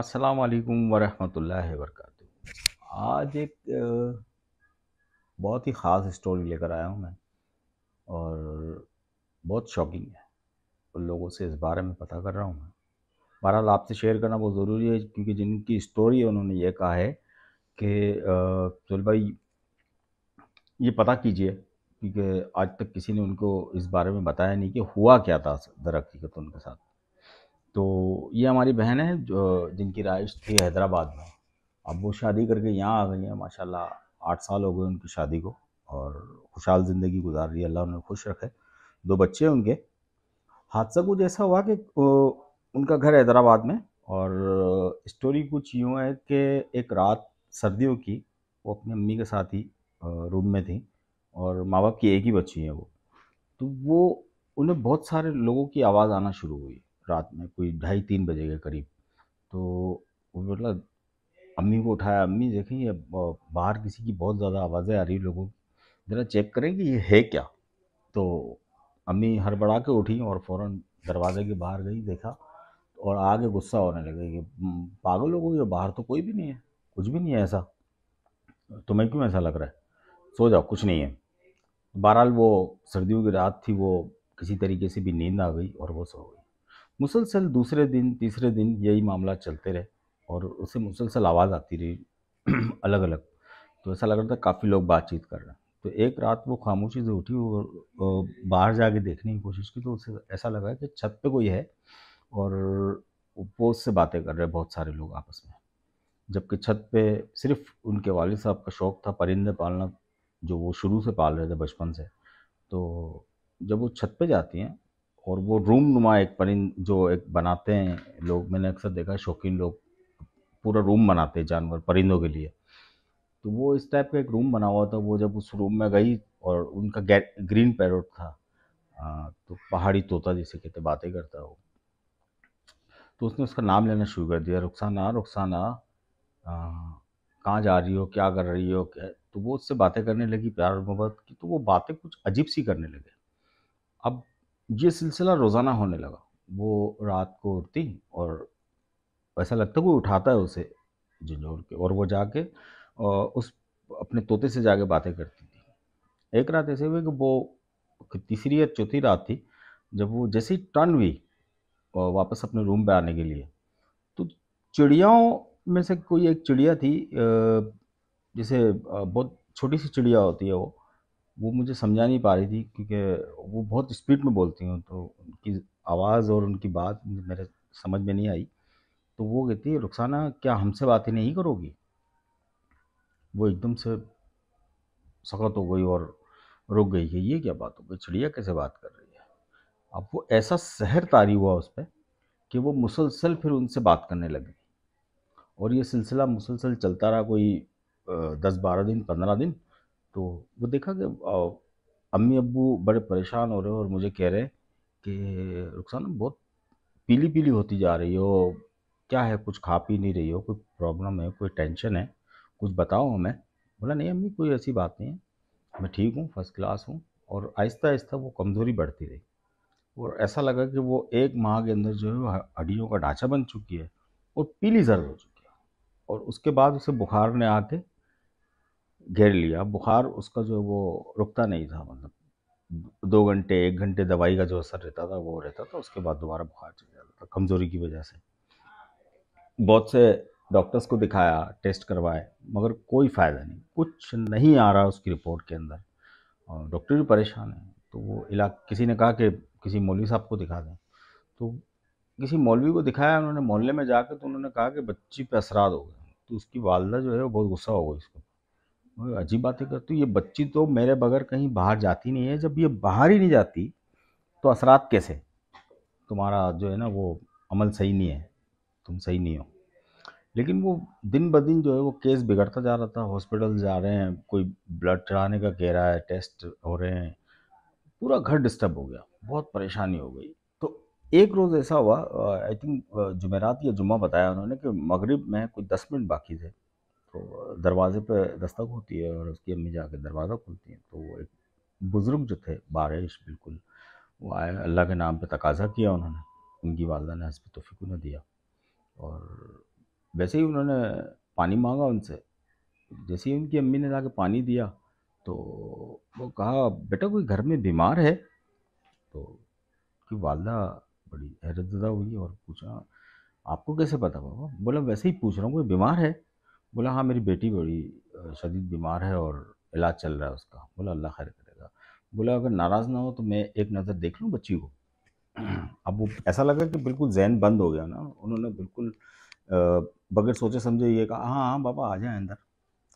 अस्सलाम वालेकुम वरहमतुल्लाहि वबरकatuh आज एक बहुत ही ख़ास स्टोरी लेकर आया हूँ मैं और बहुत शॉकिंग है तो लोगों से इस बारे में पता कर रहा हूँ मैं बहरहाल आपसे शेयर करना बहुत ज़रूरी है क्योंकि जिनकी स्टोरी है उन्होंने ये कहा है कि चल भाई ये पता कीजिए क्योंकि आज तक किसी ने उनको इस बारे में बताया नहीं कि हुआ क्या था दर हकीकत उनके साथ तो ये हमारी बहन है जो जिनकी राइश थी हैदराबाद में अब वो शादी करके यहाँ आ गई हैं माशाल्लाह आठ साल हो गए उनकी शादी को और खुशहाल ज़िंदगी गुजार रही है अल्लाह उन्हें खुश रखे दो बच्चे हैं उनके हादसा कुछ ऐसा हुआ कि उनका घर हैदराबाद में और स्टोरी कुछ यूँ है कि एक रात सर्दियों की वो अपनी अम्मी के साथ ही रूम में थी और माँ बाप की एक ही बच्ची है वो तो वो उन्हें बहुत सारे लोगों की आवाज़ आना शुरू हुई रात में कोई ढाई तीन बजे के करीब तो मतलब अम्मी को उठाया अम्मी देखें ये बाहर किसी की बहुत ज़्यादा आवाज़ें आ रही लोगों की ज़रा चेक करें कि ये है क्या तो अम्मी हड़बड़ा के उठी और फ़ौर दरवाजे के बाहर गई देखा और आगे गुस्सा होने लगे कि पागल लोगों के बाहर तो कोई भी नहीं है कुछ भी नहीं है ऐसा तुम्हें क्यों ऐसा लग रहा है सो जाओ कुछ नहीं है बहरहाल वो सर्दियों की रात थी वो किसी तरीके से भी नींद आ गई और वो सो गई मुसलसल दूसरे दिन तीसरे दिन यही मामला चलते रहे और उससे मुसलसल आवाज़ आती रही अलग अलग तो ऐसा लग रहा था काफ़ी लोग बातचीत कर रहे हैं तो एक रात वो खामोशी से उठी और बाहर जाके देखने की कोशिश की तो उसे ऐसा लगा कि छत पे कोई है और वो उससे बातें कर रहे बहुत सारे लोग आपस में जबकि छत पे सिर्फ उनके वालिद साहब का शौक़ था परिंदे पालना जो वो शुरू से पाल रहे थे बचपन से तो जब वो छत पे जाती हैं और वो रूम नुमा एक परिंद जो एक बनाते हैं लोग मैंने अक्सर देखा शौकीन लोग पूरा रूम बनाते हैं जानवर परिंदों के लिए तो वो इस टाइप का एक रूम बना हुआ था वो जब उस रूम में गई और उनका ग्रीन पैरोट था आ, तो पहाड़ी तोता जिसे कहते बातें करता हो तो उसने उसका नाम लेना शुरू कर दिया रुखसाना रुखसाना कहाँ जा रही हो क्या कर रही हो क्या तो वो उससे बातें करने लगी प्यार मोहब्बत की तो वो बातें कुछ अजीब सी करने लगे अब ये सिलसिला रोज़ाना होने लगा वो रात को उठती और ऐसा लगता कोई उठाता है उसे झिझोर के और वो जाके उस अपने तोते से जाके बातें करती थी एक रात ऐसे हुए कि वो तीसरी या चौथी रात थी जब वो जैसे ही टर्न हुई वापस अपने रूम पे आने के लिए तो चिड़ियाओं में से कोई एक चिड़िया थी जैसे बहुत छोटी सी चिड़िया होती है वो वो मुझे समझा नहीं पा रही थी क्योंकि वो बहुत स्पीड में बोलती हूँ तो उनकी आवाज़ और उनकी बात मेरे समझ में नहीं आई तो वो कहती है रुखसाना क्या हमसे बातें नहीं करोगी वो एकदम से सख्त हो गई और रुक गई कि ये क्या बात हो गई चिड़िया कैसे बात कर रही है अब वो ऐसा सहर तारी हुआ उस पर कि वो मुसलसल फिर उनसे बात करने गई और ये सिलसिला मुसलसल चलता रहा कोई दस बारह दिन पंद्रह दिन तो वो देखा कि अम्मी अबू बड़े परेशान हो रहे हो और मुझे कह रहे कि रुखसाना बहुत पीली पीली होती जा रही हो क्या है कुछ खा पी नहीं रही हो कोई प्रॉब्लम है कोई टेंशन है कुछ बताओ हमें बोला नहीं अम्मी कोई ऐसी बात नहीं है मैं ठीक हूँ फर्स्ट क्लास हूँ और आहिस्ता आहिस्ता वो कमज़ोरी बढ़ती रही और ऐसा लगा कि वो एक माह के अंदर जो है वो हड्डियों का ढांचा बन चुकी है और पीली जर्द हो चुकी है और उसके बाद उसे बुखार ने आके घेर लिया बुखार उसका जो वो रुकता नहीं था मतलब दो घंटे एक घंटे दवाई का जो असर रहता था वो रहता था उसके बाद दोबारा बुखार चल जाता था कमज़ोरी की वजह से बहुत से डॉक्टर्स को दिखाया टेस्ट करवाए मगर कोई फ़ायदा नहीं कुछ नहीं आ रहा उसकी रिपोर्ट के अंदर और डॉक्टर भी परेशान है तो वो इलाक किसी ने कहा कि किसी मौलवी साहब को दिखा दें तो किसी मौलवी को दिखाया उन्होंने मोहल्ले में जाकर तो उन्होंने कहा कि बच्ची पे असरा हो गए तो उसकी वालदा जो है वो बहुत गुस्सा हो गई उसको अजीब बातें करती ये बच्ची तो मेरे बगैर कहीं बाहर जाती नहीं है जब ये बाहर ही नहीं जाती तो असरात कैसे तुम्हारा जो है ना वो अमल सही नहीं है तुम सही नहीं हो लेकिन वो दिन ब दिन जो है वो केस बिगड़ता जा रहा था हॉस्पिटल जा रहे हैं कोई ब्लड चढ़ाने का कह रहा है टेस्ट हो रहे हैं पूरा घर डिस्टर्ब हो गया बहुत परेशानी हो गई तो एक रोज़ ऐसा हुआ आई थिंक जुमेरात या जुम्मा बताया उन्होंने कि मगरिब में कोई दस मिनट बाकी थे तो दरवाज़े पर दस्तक होती है और उसकी अम्मी जाके दरवाज़ा खोलती हैं तो वो एक बुज़ुर्ग जो थे बारिश बिल्कुल वो आए अल्लाह के नाम पे तकाजा किया उन्होंने उनकी वालदा ने हंस तोफ़ी को दिया और वैसे ही उन्होंने पानी मांगा उनसे जैसे ही उनकी अम्मी ने जाके पानी दिया तो वो कहा बेटा कोई घर में बीमार है तो कि वालदा बड़ी हैरतदा हुई और पूछा आपको कैसे पता बाबा बोला वैसे ही पूछ रहा हूँ कोई बीमार है बोला हाँ मेरी बेटी बड़ी शदीद बीमार है और इलाज चल रहा है उसका बोला अल्लाह खैर करेगा बोला अगर नाराज़ ना हो तो मैं एक नज़र देख लूँ बच्ची को अब वो ऐसा लगा कि बिल्कुल जहन बंद हो गया ना उन्होंने बिल्कुल बगैर सोचे समझे ये कहा हाँ हाँ बाबा आ जाए अंदर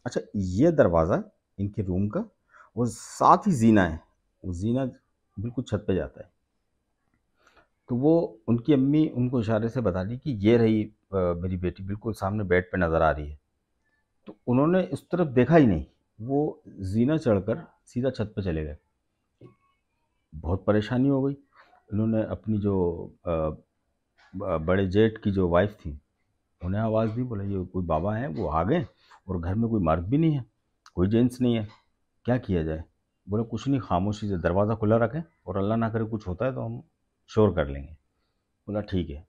अच्छा ये दरवाज़ा इनके रूम का और साथ ही जीना है वो जीना बिल्कुल छत पे जाता है तो वो उनकी अम्मी उनको इशारे से बता दी कि ये रही मेरी बेटी बिल्कुल सामने बेड पे नज़र आ रही है तो उन्होंने उस तरफ देखा ही नहीं वो जीना चढ़कर सीधा छत पर चले गए बहुत परेशानी हो गई उन्होंने अपनी जो बड़े जेठ की जो वाइफ थी उन्हें आवाज़ दी बोला ये कोई बाबा हैं वो आ गए और घर में कोई मर्द भी नहीं है कोई जेंट्स नहीं है क्या किया जाए बोले कुछ नहीं खामोशी से दरवाज़ा खुला रखें और अल्लाह ना करे कुछ होता है तो हम शोर कर लेंगे बोला ठीक है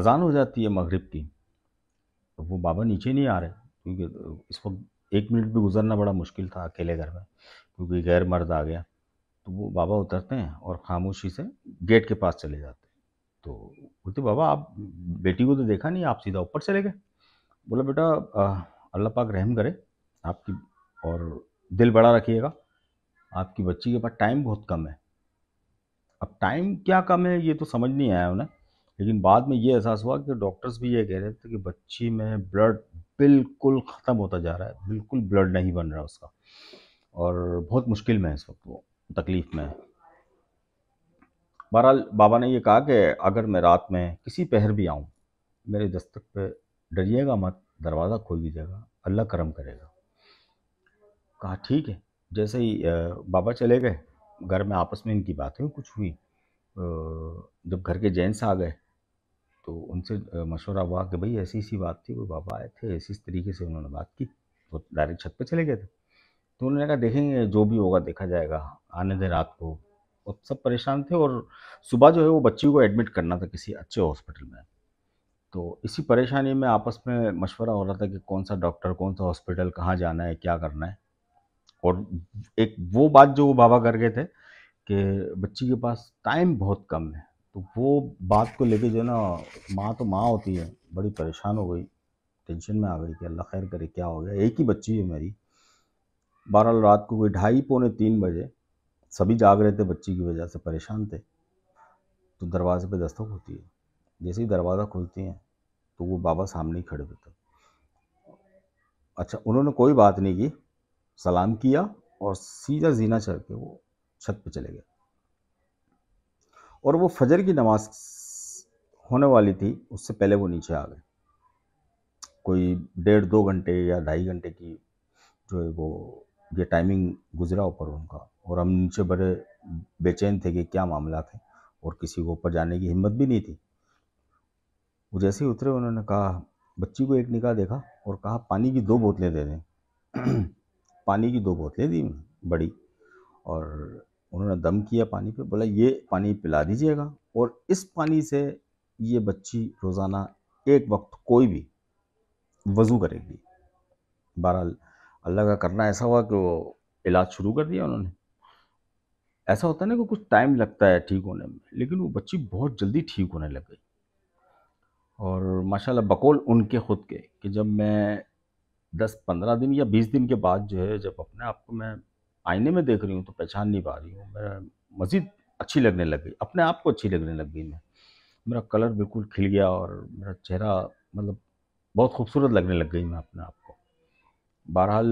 अजान हो जाती है मगरिब की तो वो बाबा नीचे नहीं आ रहे क्योंकि इस वक्त एक मिनट भी गुजरना बड़ा मुश्किल था अकेले घर में क्योंकि गैर मर्द आ गया तो वो बाबा उतरते हैं और खामोशी से गेट के पास चले जाते हैं तो बोलते बाबा आप बेटी को तो देखा नहीं आप सीधा ऊपर चले गए बोला बेटा अल्लाह पाक रहम करे आपकी और दिल बड़ा रखिएगा आपकी बच्ची के पास टाइम बहुत कम है अब टाइम क्या कम है ये तो समझ नहीं आया उन्हें लेकिन बाद में ये एहसास हुआ कि डॉक्टर्स भी ये कह रहे थे कि बच्ची में ब्लड बिल्कुल ख़त्म होता जा रहा है बिल्कुल ब्लड नहीं बन रहा उसका और बहुत मुश्किल में है इस वक्त वो तकलीफ़ में बहरहाल बाबा ने ये कहा कि अगर मैं रात में किसी पहर भी आऊँ मेरे दस्तक पे डरिएगा मत दरवाज़ा खोल दीजिएगा अल्लाह करम करेगा कहा ठीक है जैसे ही बाबा चले गए घर में आपस में इनकी बातें कुछ हुई जब घर के जेंट्स आ गए तो उनसे मशवरा हुआ कि भाई ऐसी ऐसी बात थी वो बाबा आए थे ऐसी इस तरीके से उन्होंने बात की वो डायरेक्ट छत पे चले गए थे तो उन्होंने कहा देखेंगे जो भी होगा देखा जाएगा आने दें रात को अब सब परेशान थे और सुबह जो है वो बच्ची को एडमिट करना था किसी अच्छे हॉस्पिटल में तो इसी परेशानी में आपस में मशवरा हो रहा था कि कौन सा डॉक्टर कौन सा हॉस्पिटल कहाँ जाना है क्या करना है और एक वो बात जो वो बाबा कर गए थे कि बच्ची के पास टाइम बहुत कम है तो वो बात को लेके जो है ना माँ तो माँ होती है बड़ी परेशान हो गई टेंशन में आ गई कि अल्लाह खैर करे क्या हो गया एक ही बच्ची है मेरी बहरहाल रात को कोई ढाई पौने तीन बजे सभी जाग रहे थे बच्ची की वजह से परेशान थे तो दरवाज़े पे दस्तक होती है जैसे ही दरवाज़ा खुलती हैं तो वो बाबा सामने ही खड़े होते अच्छा उन्होंने कोई बात नहीं की सलाम किया और सीधा जीना चढ़ के वो छत पे चले गए और वो फजर की नमाज होने वाली थी उससे पहले वो नीचे आ गए कोई डेढ़ दो घंटे या ढाई घंटे की जो है वो ये टाइमिंग गुजरा ऊपर उनका और हम नीचे बड़े बेचैन थे कि क्या मामला थे और किसी को ऊपर जाने की हिम्मत भी नहीं थी वो जैसे ही उतरे उन्होंने कहा बच्ची को एक निकाह देखा और कहा पानी की दो बोतलें दे दें पानी की दो बोतलें दी बड़ी और उन्होंने दम किया पानी पे बोला ये पानी पिला दीजिएगा और इस पानी से ये बच्ची रोज़ाना एक वक्त कोई भी वज़ू करेगी बहरहाल अल्लाह का करना ऐसा हुआ कि वो इलाज शुरू कर दिया उन्होंने ऐसा होता है ना कि कुछ टाइम लगता है ठीक होने में लेकिन वो बच्ची बहुत जल्दी ठीक होने लग गई और माशाल्लाह बकौल उनके ख़ुद के कि जब मैं दस पंद्रह दिन या बीस दिन के बाद जो है जब अपने आप को मैं आईने में देख रही हूँ तो पहचान नहीं पा रही हूँ मेरा मज़ीद अच्छी लगने लग गई अपने आप को अच्छी लगने लग गई मैं मेरा कलर बिल्कुल खिल गया और मेरा चेहरा मतलब बहुत खूबसूरत लगने लग गई मैं अपने आप को बहरहाल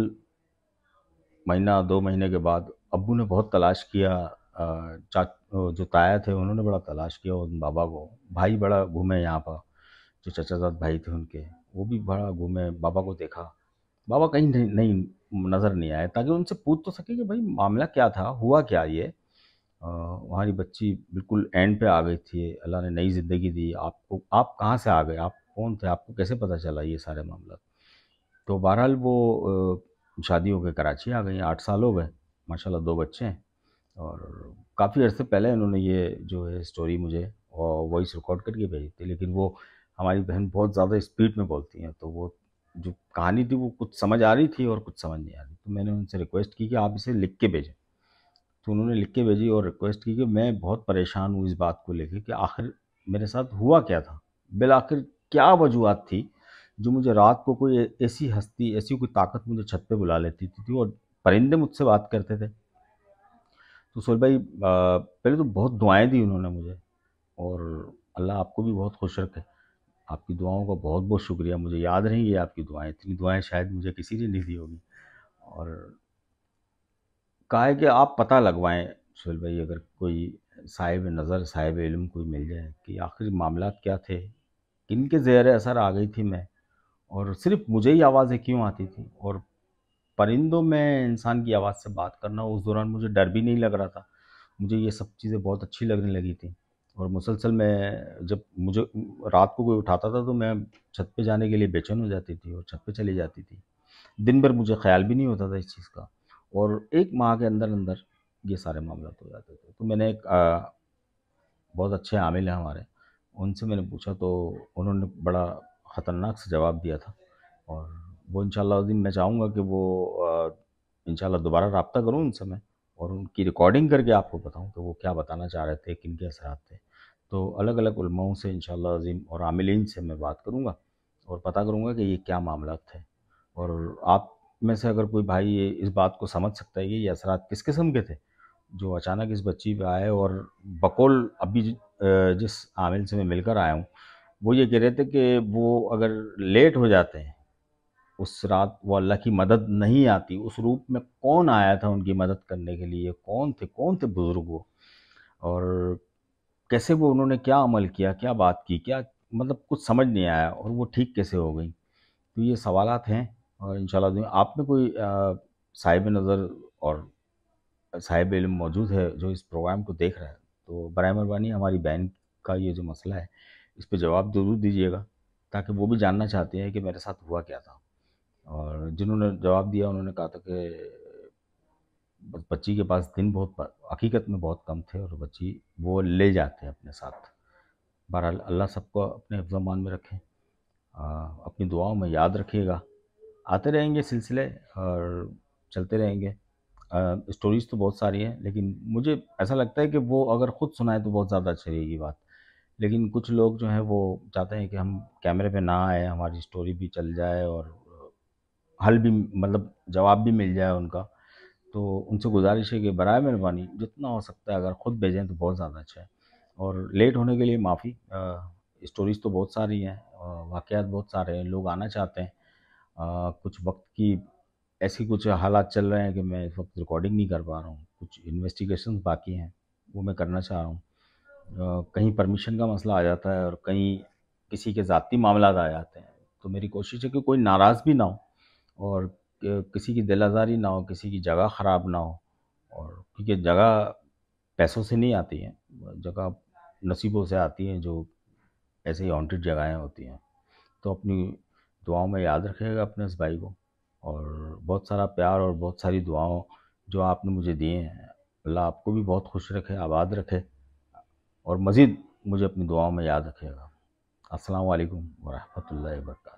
महीना दो महीने के बाद अबू ने बहुत तलाश किया चा जो ताया थे उन्होंने बड़ा तलाश किया उन बाबा को भाई बड़ा घूमे यहाँ पर जो चचाजाद भाई थे उनके वो भी बड़ा घूमे बाबा को देखा बाबा कहीं नहीं, नहीं नज़र नहीं आए ताकि उनसे पूछ तो सके कि भाई मामला क्या था हुआ क्या ये हमारी बच्ची बिल्कुल एंड पे आ गई थी अल्लाह ने नई ज़िंदगी दी आपको आप कहाँ से आ गए आप कौन थे आपको कैसे पता चला ये सारे मामला तो बहरहाल वो शादी होकर कराची आ गई आठ साल हो गए माशाल्लाह दो बच्चे हैं और काफ़ी अर्से पहले इन्होंने ये जो है स्टोरी मुझे वॉइस रिकॉर्ड करके भेजी थी लेकिन वो हमारी बहन बहुत ज़्यादा स्पीड में बोलती हैं तो वो जो कहानी थी वो कुछ समझ आ रही थी और कुछ समझ नहीं आ रही तो मैंने उनसे रिक्वेस्ट की कि आप इसे लिख के भेजें तो उन्होंने लिख के भेजी और रिक्वेस्ट की कि मैं बहुत परेशान हूँ इस बात को लेकर कि आखिर मेरे साथ हुआ क्या था बिल आखिर क्या वजूहत थी जो मुझे रात को कोई ऐसी हस्ती ऐसी कोई ताकत मुझे छत पे बुला लेती थी, थी और परिंदे मुझसे बात करते थे तो सोल भाई पहले तो बहुत दुआएं दी उन्होंने मुझे और अल्लाह आपको भी बहुत खुश रखे आपकी दुआओं का बहुत बहुत शुक्रिया मुझे याद रहेंगी आपकी दुआएं इतनी दुआएं शायद मुझे किसी ने नहीं दी होगी और कहा है कि आप पता लगवाएं सुहेल भाई अगर कोई साहिब नज़र साहिब इलम कोई मिल जाए कि आखिर मामला क्या थे किन के ज़ेर असर आ गई थी मैं और सिर्फ मुझे ही आवाज़ें क्यों आती थी और परिंदों में इंसान की आवाज़ से बात करना उस दौरान मुझे डर भी नहीं लग रहा था मुझे ये सब चीज़ें बहुत अच्छी लगने लगी थी और मुसलसल मैं जब मुझे रात को कोई उठाता था तो मैं छत पे जाने के लिए बेचैन हो जाती थी और छत पे चली जाती थी दिन भर मुझे ख्याल भी नहीं होता था इस चीज़ का और एक माह के अंदर अंदर ये सारे मामला हो जाते थे तो मैंने एक आ, बहुत अच्छे आमिल हैं हमारे उनसे मैंने पूछा तो उन्होंने बड़ा ख़तरनाक से जवाब दिया था और वो इन दिन मैं चाहूँगा कि वो इन दोबारा रबता करूँ उनसे मैं और उनकी रिकॉर्डिंग करके आपको बताऊँ कि वो क्या बताना चाह रहे थे किन के असरात थे तो अलग अलग उलमाओं से इन अज़ीम और आमिलीन से मैं बात करूँगा और पता करूँगा कि ये क्या मामला थे और आप में से अगर कोई भाई ये इस बात को समझ सकता है कि ये असरा किस किस्म के थे जो अचानक इस बच्ची पे आए और बकौल अभी जिस आमिल से मैं मिलकर आया हूँ वो ये कह रहे थे कि वो अगर लेट हो जाते हैं उस रात वो अल्लाह की मदद नहीं आती उस रूप में कौन आया था उनकी मदद करने के लिए कौन थे कौन थे बुज़ुर्ग वो और कैसे वो उन्होंने क्या अमल किया क्या बात की क्या मतलब कुछ समझ नहीं आया और वो ठीक कैसे हो गई तो ये सवाल हैं और इन आप में कोई साहिब नज़र और साहिब इलम मौजूद है जो इस प्रोग्राम को देख रहा है तो बर मेहरबानी हमारी बहन का ये जो मसला है इस पर जवाब ज़रूर दीजिएगा ताकि वो भी जानना चाहते हैं कि मेरे साथ हुआ क्या था और जिन्होंने जवाब दिया उन्होंने कहा था कि बस बच्ची के पास दिन बहुत हकीकत में बहुत कम थे और बच्ची वो ले जाते हैं अपने साथ बहरहाल अल्लाह सबको अपने हफ्जमान में रखें अपनी दुआओं में याद रखिएगा आते रहेंगे सिलसिले और चलते रहेंगे स्टोरीज़ तो बहुत सारी हैं लेकिन मुझे ऐसा लगता है कि वो अगर ख़ुद सुनाए तो बहुत ज़्यादा अच्छी रहेगी बात लेकिन कुछ लोग जो हैं वो चाहते हैं कि हम कैमरे पे ना आए हमारी स्टोरी भी चल जाए और हल भी मतलब जवाब भी मिल जाए उनका तो उनसे गुजारिश है कि बर मेहरबानी जितना हो सकता है अगर ख़ुद भेजें तो बहुत ज़्यादा अच्छा है और लेट होने के लिए माफ़ी स्टोरीज़ तो बहुत सारी हैं वाक़ बहुत सारे हैं लोग आना चाहते हैं आ, कुछ वक्त की ऐसी कुछ हालात चल रहे हैं कि मैं इस वक्त रिकॉर्डिंग नहीं कर पा रहा हूँ कुछ इन्वेस्टिगेशन बाकी हैं वो मैं करना चाह रहा हूँ कहीं परमिशन का मसला आ जाता है और कहीं किसी के ज़ाती मामला आ जाते हैं तो मेरी कोशिश है कि कोई नाराज़ भी ना हो और किसी की दिल आज़ारी ना हो किसी की जगह ख़राब ना हो और क्योंकि जगह पैसों से नहीं आती है जगह नसीबों से आती हैं जो ऐसे ही हॉन्टेड जगहें होती हैं तो अपनी दुआओं में याद रखिएगा अपने इस भाई को और बहुत सारा प्यार और बहुत सारी दुआओं जो आपने मुझे दिए हैं अल्लाह आपको भी बहुत खुश रखे आबाद रखे और मज़ीद मुझे अपनी दुआओं में याद रखिएगा असलकम वरहमल वर्का